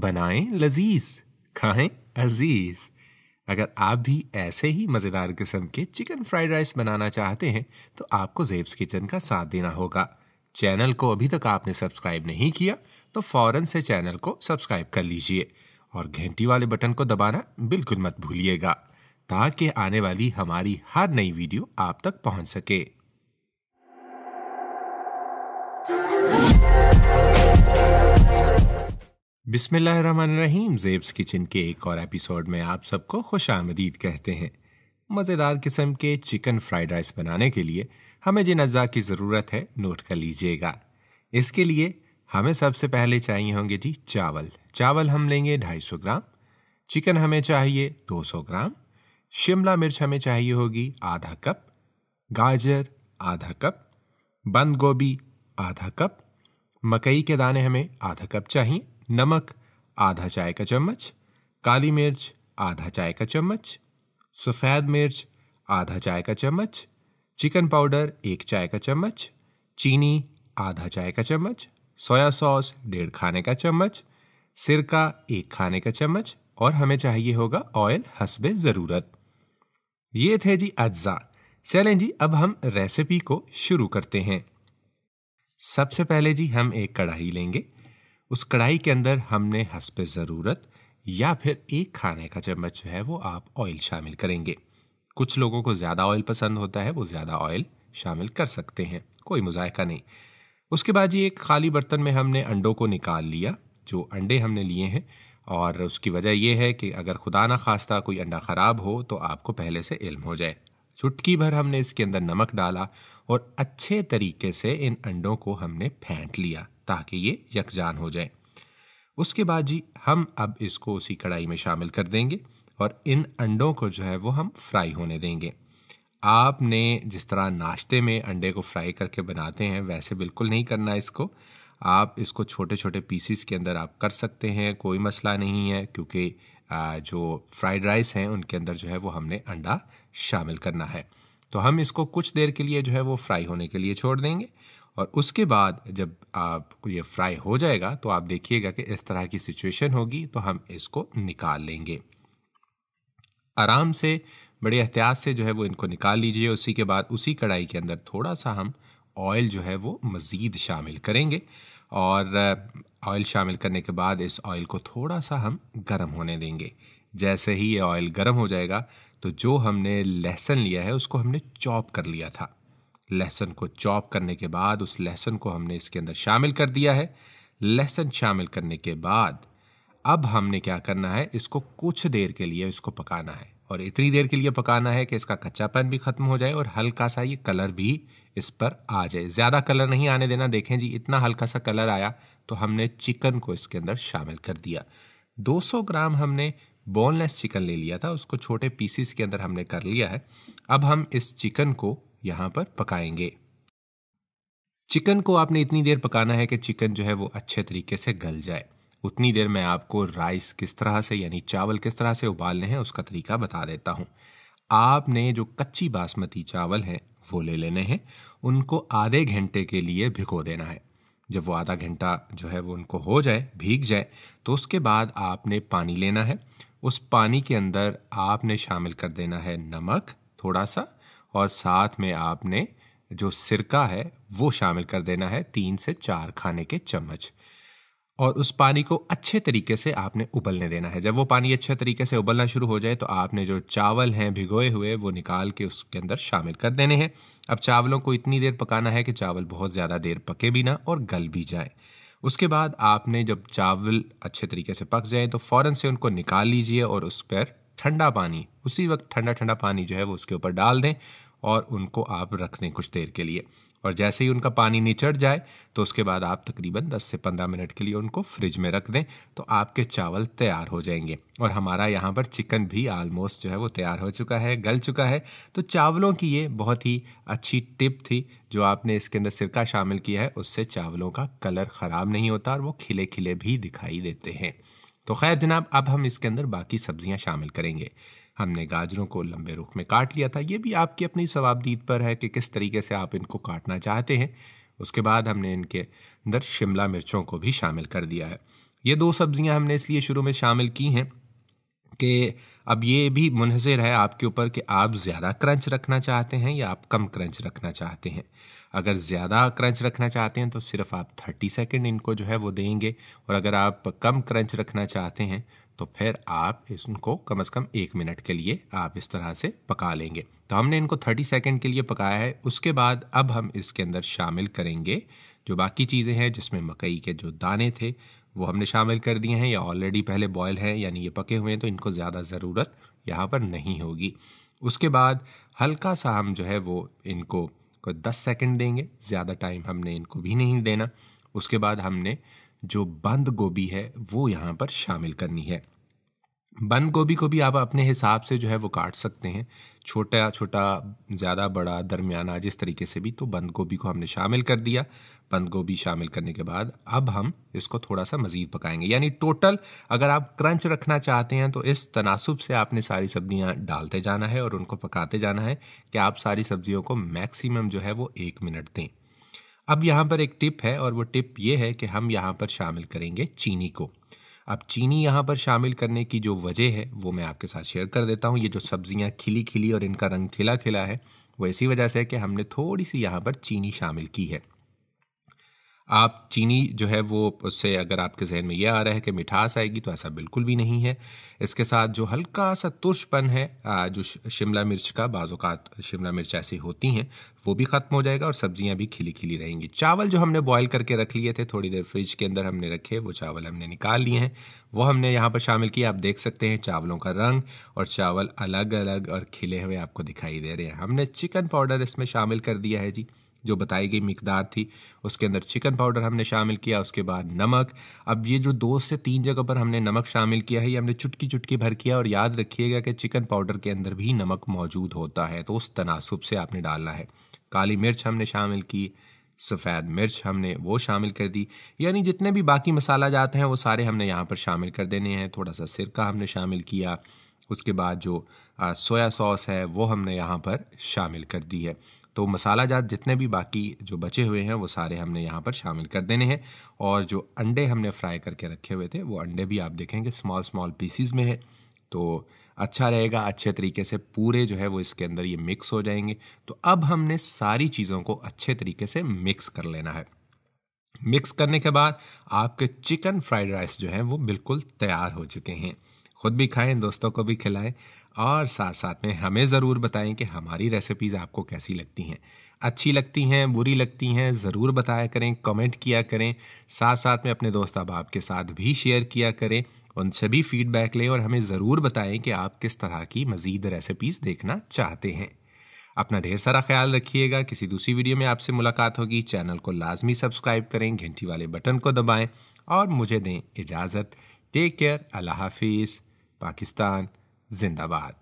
बनाएं लजीज खाएं अजीज अगर आप भी ऐसे ही मज़ेदार किस्म के चिकन फ्राइड राइस बनाना चाहते हैं तो आपको जेब्स किचन का साथ देना होगा चैनल को अभी तक आपने सब्सक्राइब नहीं किया तो फ़ौरन से चैनल को सब्सक्राइब कर लीजिए और घंटी वाले बटन को दबाना बिल्कुल मत भूलिएगा ताकि आने वाली हमारी हर नई वीडियो आप तक पहुंच सके बिस्मिल्लाहिर्रहमानिर्रहीम जेब्स किचन के एक और एपिसोड में आप सबको खुश आमदीद कहते हैं मज़ेदार किस्म के चिकन फ्राइड राइस बनाने के लिए हमें जिन अज्जा की ज़रूरत है नोट कर लीजिएगा इसके लिए हमें सबसे पहले चाहिए होंगे जी चावल चावल हम लेंगे 250 ग्राम चिकन हमें चाहिए 200 ग्राम शिमला मिर्च हमें चाहिए होगी आधा कप गाजर आधा कप बंद गोभी आधा कप मकई के दाने हमें आधा कप चाहिए नमक आधा चाय का चम्मच काली मिर्च आधा चाय का चम्मच सफ़ेद मिर्च आधा चाय का चम्मच चिकन पाउडर एक चाय का चम्मच चीनी आधा चाय का चम्मच सोया सॉस डेढ़ खाने का चम्मच सिरका एक खाने का चम्मच और हमें चाहिए होगा ऑयल हसबे ज़रूरत ये थे जी अज्जा चलें जी अब हम रेसिपी को शुरू करते हैं सबसे पहले जी हम एक कढ़ाई लेंगे उस कढ़ाई के अंदर हमने हंसप ज़रूरत या फिर एक खाने का चम्मच जो है वो आप ऑयल शामिल करेंगे कुछ लोगों को ज़्यादा ऑयल पसंद होता है वो ज़्यादा ऑयल शामिल कर सकते हैं कोई मुजायका नहीं उसके बाद ये एक खाली बर्तन में हमने अंडों को निकाल लिया जो अंडे हमने लिए हैं और उसकी वजह यह है कि अगर खुदा ना खास्ता कोई अंडा ख़राब हो तो आपको पहले से इल्म हो जाए चुटकी भर हमने इसके अंदर नमक डाला और अच्छे तरीके से इन अंडों को हमने फेंट लिया ताकि ये यकजान हो जाए उसके बाद जी हम अब इसको उसी कढ़ाई में शामिल कर देंगे और इन अंडों को जो है वो हम फ्राई होने देंगे आपने जिस तरह नाश्ते में अंडे को फ्राई करके बनाते हैं वैसे बिल्कुल नहीं करना इसको आप इसको छोटे छोटे पीसीस के अंदर आप कर सकते हैं कोई मसला नहीं है क्योंकि जो फ्राइड राइस हैं उनके अंदर जो है वो हमने अंडा शामिल करना है तो हम इसको कुछ देर के लिए जो है वो फ्राई होने के लिए छोड़ देंगे और उसके बाद जब आप ये फ्राई हो जाएगा तो आप देखिएगा कि इस तरह की सिचुएशन होगी तो हम इसको निकाल लेंगे आराम से बड़े एहतियात से जो है वो इनको निकाल लीजिए उसी के बाद उसी कढ़ाई के अंदर थोड़ा सा हम ऑयल जो है वो मज़ीद शामिल करेंगे और ऑयल शामिल करने के बाद इस ऑयल को थोड़ा सा हम गर्म होने देंगे जैसे ही ये ऑयल गर्म हो जाएगा तो जो हमने लहसन लिया है उसको हमने चॉप कर लिया था लहसन को चॉप करने के बाद उस लहसन को हमने इसके अंदर शामिल कर दिया है लहसन शामिल करने के बाद अब हमने क्या करना है इसको कुछ देर के लिए इसको पकाना है और इतनी देर के लिए पकाना है कि इसका कच्चापन भी खत्म हो जाए और हल्का सा ये कलर भी इस पर आ जाए ज़्यादा कलर नहीं आने देना देखें जी इतना हल्का सा कलर आया तो हमने चिकन को इसके अंदर शामिल कर दिया 200 ग्राम हमने बोनलेस चिकन ले लिया था उसको छोटे पीसीस के अंदर हमने कर लिया है अब हम इस चिकन को यहाँ पर पकाएंगे चिकन को आपने इतनी देर पकाना है कि चिकन जो है वो अच्छे तरीके से गल जाए उतनी देर मैं आपको राइस किस तरह से यानी चावल किस तरह से उबालने हैं उसका तरीका बता देता हूँ आपने जो कच्ची बासमती चावल हैं वो ले लेने हैं उनको आधे घंटे के लिए भिगो देना है जब वो आधा घंटा जो है वो उनको हो जाए भीग जाए तो उसके बाद आपने पानी लेना है उस पानी के अंदर आपने शामिल कर देना है नमक थोड़ा सा और साथ में आपने जो सिरका है वो शामिल कर देना है तीन से चार खाने के चम्मच और उस पानी को अच्छे तरीके से आपने उबलने देना है जब वो पानी अच्छे तरीके से उबलना शुरू हो जाए तो आपने जो चावल हैं भिगोए हुए वो निकाल के उसके अंदर शामिल कर देने हैं अब चावलों को इतनी देर पकाना है कि चावल बहुत ज़्यादा देर पके भी ना और गल भी जाए उसके बाद आपने जब चावल अच्छे तरीके से पक जाए तो फ़ौर से उनको निकाल लीजिए और उस पर ठंडा पानी उसी वक्त ठंडा ठंडा पानी जो है वो उसके ऊपर डाल दें और उनको आप रख दें कुछ देर के लिए और जैसे ही उनका पानी निचड़ जाए तो उसके बाद आप तकरीबन 10 से 15 मिनट के लिए उनको फ्रिज में रख दें तो आपके चावल तैयार हो जाएंगे और हमारा यहाँ पर चिकन भी आलमोस्ट जो है वो तैयार हो चुका है गल चुका है तो चावलों की ये बहुत ही अच्छी टिप थी जो आपने इसके अंदर सिरका शामिल किया है उससे चावलों का कलर ख़राब नहीं होता और वो खिले खिले भी दिखाई देते हैं तो खैर जनाब अब हम इसके अंदर बाकी सब्जियाँ शामिल करेंगे हमने गाजरों को लंबे रुख में काट लिया था ये भी आपकी अपनी स्वाबदीद पर है कि किस तरीके से आप इनको काटना चाहते हैं उसके बाद हमने इनके अंदर शिमला मिर्चों को भी शामिल कर दिया है ये दो सब्ज़ियाँ हमने इसलिए शुरू में शामिल की हैं कि अब ये भी मुनहसर है आपके ऊपर कि आप ज़्यादा क्रंच रखना चाहते हैं या आप कम क्रंच रखना चाहते हैं अगर ज़्यादा क्रंच रखना चाहते हैं तो सिर्फ आप थर्टी सेकेंड इनको जो है वो देंगे और अगर आप कम क्रंच रखना चाहते हैं तो फिर आप इसको कम से कम एक मिनट के लिए आप इस तरह से पका लेंगे तो हमने इनको थर्टी सेकेंड के लिए पकाया है उसके बाद अब हम इसके अंदर शामिल करेंगे जो बाकी चीज़ें हैं जिसमें मकई के जो दाने थे वो हमने शामिल कर दिए हैं या ऑलरेडी पहले बॉयल हैं यानी ये पके हुए हैं तो इनको ज़्यादा ज़रूरत यहाँ पर नहीं होगी उसके बाद हल्का सा हम जो है वो इनको दस सेकेंड देंगे ज़्यादा टाइम हमने इनको भी नहीं देना उसके बाद हमने जो बंद गोभी है वो यहाँ पर शामिल करनी है बंद गोभी को भी आप अपने हिसाब से जो है वो काट सकते हैं छोटा छोटा ज़्यादा बड़ा दरमियाना जिस तरीके से भी तो बंद गोभी को हमने शामिल कर दिया बंद गोभी शामिल करने के बाद अब हम इसको थोड़ा सा मज़ीद पकाएंगे यानी टोटल अगर आप क्रंच रखना चाहते हैं तो इस तनासब से आपने सारी सब्जियां डालते जाना है और उनको पकाते जाना है कि आप सारी सब्जियों को मैक्सिमम जो है वो एक मिनट दें अब यहाँ पर एक टिप है और वो टिप ये है कि हम यहाँ पर शामिल करेंगे चीनी को अब चीनी यहाँ पर शामिल करने की जो वजह है वो मैं आपके साथ शेयर कर देता हूँ ये जो सब्जियाँ खिली खिली और इनका रंग खिला खिला है वो इसी वजह से है कि हमने थोड़ी सी यहाँ पर चीनी शामिल की है आप चीनी जो है वो उससे अगर आपके जहन में ये आ रहा है कि मिठास आएगी तो ऐसा बिल्कुल भी नहीं है इसके साथ जो हल्का सा तुर्शपन है जो शिमला मिर्च का बाज़ात शिमला मिर्च ऐसी होती हैं वो भी ख़त्म हो जाएगा और सब्जियां भी खिली खिली रहेंगी चावल जो हमने बॉयल करके रख लिए थे थोड़ी देर फ्रिज के अंदर हमने रखे वो चावल हमने निकाल लिए हैं वो हमने यहाँ पर शामिल किए आप देख सकते हैं चावलों का रंग और चावल अलग अलग और खिले हुए आपको दिखाई दे रहे हैं हमने चिकन पाउडर इसमें शामिल कर दिया है जी जो बताई गई मकदार थी उसके अंदर चिकन पाउडर हमने शामिल किया उसके बाद नमक अब ये जो दो से तीन जगह पर हमने नमक शामिल किया है ये हमने चुटकी चुटकी भर किया और याद रखिएगा कि चिकन पाउडर के अंदर भी नमक मौजूद होता है तो उस तनासब से आपने डालना है काली मिर्च हमने शामिल की सफ़ेद मिर्च हमने वो शामिल कर दी यानी जितने भी बाकी मसाला जाते हैं वो सारे हमने यहाँ पर शामिल कर देने हैं थोड़ा सा सिरका हमने शामिल किया उसके बाद जो सोया सॉस है वो हमने यहाँ पर शामिल कर दी है तो मसाला जात जितने भी बाकी जो बचे हुए हैं वो सारे हमने यहाँ पर शामिल कर देने हैं और जो अंडे हमने फ्राई करके रखे हुए थे वो अंडे भी आप देखेंगे स्मॉल स्मॉल पीसीज में है तो अच्छा रहेगा अच्छे तरीके से पूरे जो है वो इसके अंदर ये मिक्स हो जाएंगे तो अब हमने सारी चीज़ों को अच्छे तरीके से मिक्स कर लेना है मिक्स करने के बाद आपके चिकन फ्राइड राइस जो है वो बिल्कुल तैयार हो चुके हैं खुद भी खाएं दोस्तों को भी खिलाएं और साथ साथ में हमें ज़रूर बताएं कि हमारी रेसिपीज़ आपको कैसी लगती हैं अच्छी लगती हैं बुरी लगती हैं ज़रूर बताया करें कमेंट किया करें साथ साथ में अपने दोस्त अहबाब के साथ भी शेयर किया करें उनसे भी फीडबैक लें और हमें ज़रूर बताएं कि आप किस तरह की मज़ीद रेसिपीज़ देखना चाहते हैं अपना ढेर सारा ख्याल रखिएगा किसी दूसरी वीडियो में आपसे मुलाकात होगी चैनल को लाजमी सब्सक्राइब करें घंटी वाले बटन को दबाएं और मुझे दें इजाज़त टेक केयर अल्लाह हाफिज़ पाकिस्तान زنده